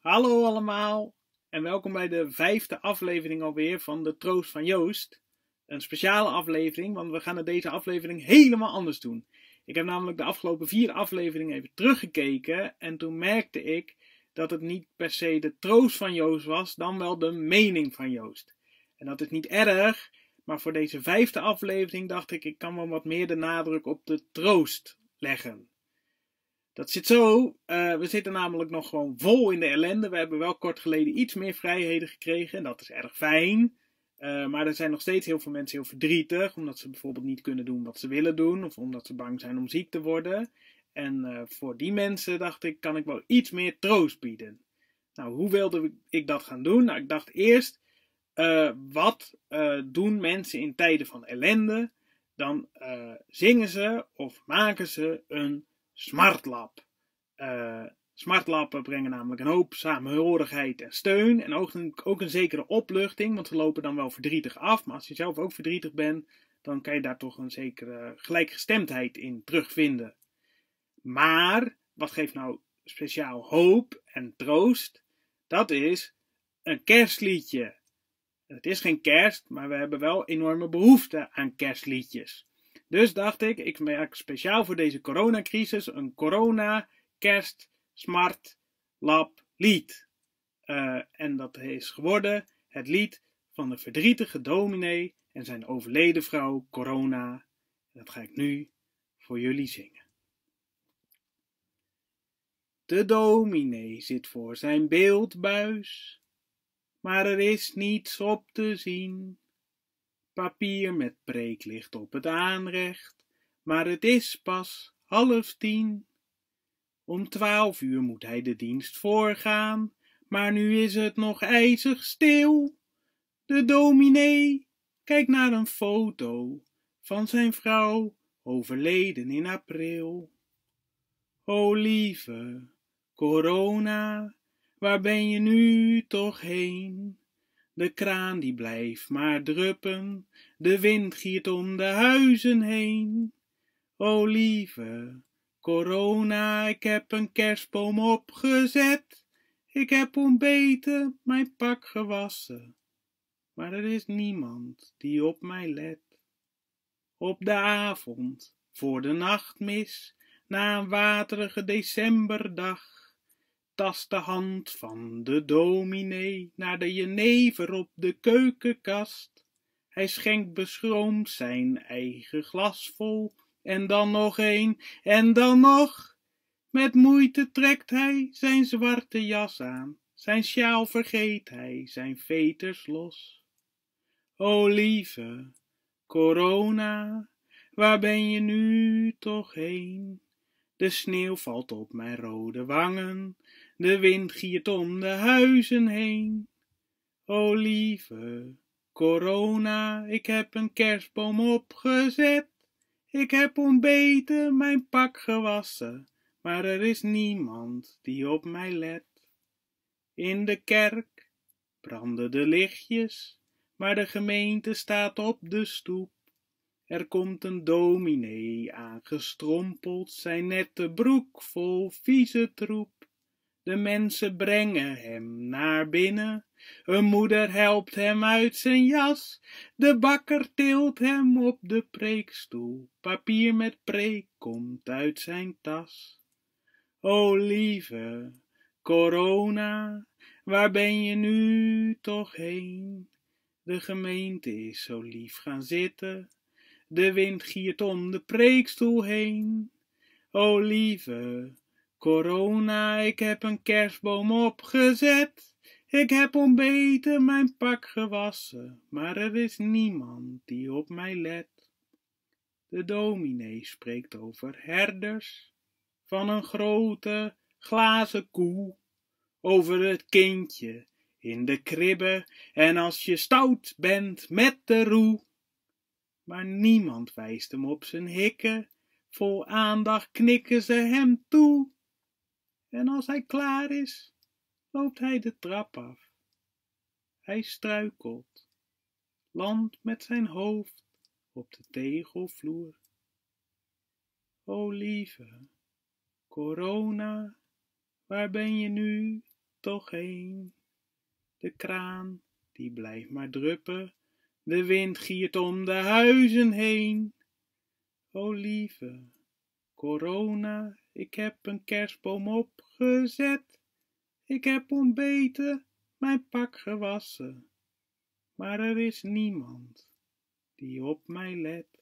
Hallo allemaal en welkom bij de vijfde aflevering alweer van De Troost van Joost. Een speciale aflevering, want we gaan het deze aflevering helemaal anders doen. Ik heb namelijk de afgelopen vier afleveringen even teruggekeken en toen merkte ik dat het niet per se de troost van Joost was, dan wel de mening van Joost. En dat is niet erg, maar voor deze vijfde aflevering dacht ik, ik kan wel wat meer de nadruk op de troost leggen. Dat zit zo. Eh, we zitten namelijk nog gewoon vol in de ellende. We hebben wel kort geleden iets meer vrijheden gekregen. En dat is erg fijn. Eh, maar er zijn nog steeds heel veel mensen heel verdrietig. Omdat ze bijvoorbeeld niet kunnen doen wat ze willen doen. Of omdat ze bang zijn om ziek te worden. En eh, voor die mensen dacht ik, kan ik wel iets meer troost bieden. Nou, hoe wilde ik dat gaan doen? Nou, ik dacht eerst, wat doen mensen in tijden van ellende? Dan zingen ze of maken ze een SmartLab. Eh, Smartlappen brengen namelijk een hoop samenhorigheid en steun en ook een, ook een zekere opluchting, want ze lopen dan wel verdrietig af, maar als je zelf ook verdrietig bent, dan kan je daar toch een zekere gelijkgestemdheid in terugvinden. Maar, wat geeft nou speciaal hoop en troost? Dat is een kerstliedje. Het is geen kerst, maar we hebben wel enorme behoefte aan kerstliedjes. Dus dacht ik, ik maak speciaal voor deze coronacrisis een corona kerst smart lab lied. Eh, en dat is geworden het lied van de verdrietige dominee en zijn overleden vrouw Corona. Dat ga ik nu voor jullie zingen. De dominee zit voor zijn beeldbuis, maar er is niets op te zien papier met preek op het aanrecht, maar het is pas half tien. Om twaalf uur moet hij de dienst voorgaan, maar nu is het nog ijzig stil. De dominee kijkt naar een foto van zijn vrouw, overleden in april. O lieve corona, waar ben je nu toch heen? de kraan die blijft maar druppen, de wind giert om de huizen heen. O lieve corona, ik heb een kerstboom opgezet, ik heb ontbeten, mijn pak gewassen, maar er is niemand die op mij let. Op de avond, voor de nachtmis, na een waterige decemberdag, tast de hand van de dominee naar de jenever op de keukenkast. Hij schenkt beschroomd zijn eigen glas vol, en dan nog een, en dan nog. Met moeite trekt hij zijn zwarte jas aan, zijn sjaal vergeet hij, zijn veters los. O lieve, corona, waar ben je nu toch heen? De sneeuw valt op mijn rode wangen, de wind giert om de huizen heen. O lieve corona, ik heb een kerstboom opgezet. Ik heb ontbeten, mijn pak gewassen, maar er is niemand die op mij let. In de kerk branden de lichtjes, maar de gemeente staat op de stoep. Er komt een dominee aangestrompeld, zijn nette broek vol vieze troep. De mensen brengen hem naar binnen, een moeder helpt hem uit zijn jas, de bakker tilt hem op de preekstoel, papier met preek komt uit zijn tas. O lieve corona, waar ben je nu toch heen? De gemeente is zo lief gaan zitten de wind giert om de preekstoel heen. O lieve corona, ik heb een kerstboom opgezet. Ik heb ontbeten, mijn pak gewassen, maar er is niemand die op mij let. De dominee spreekt over herders van een grote glazen koe, over het kindje in de kribbe en als je stout bent met de roe maar niemand wijst hem op zijn hikken. Vol aandacht knikken ze hem toe. En als hij klaar is, loopt hij de trap af. Hij struikelt, landt met zijn hoofd op de tegelvloer. O lieve, corona, waar ben je nu toch heen? De kraan, die blijft maar druppen, de wind giert om de huizen heen. O lieve corona, ik heb een kerstboom opgezet. Ik heb ontbeten, mijn pak gewassen. Maar er is niemand die op mij let.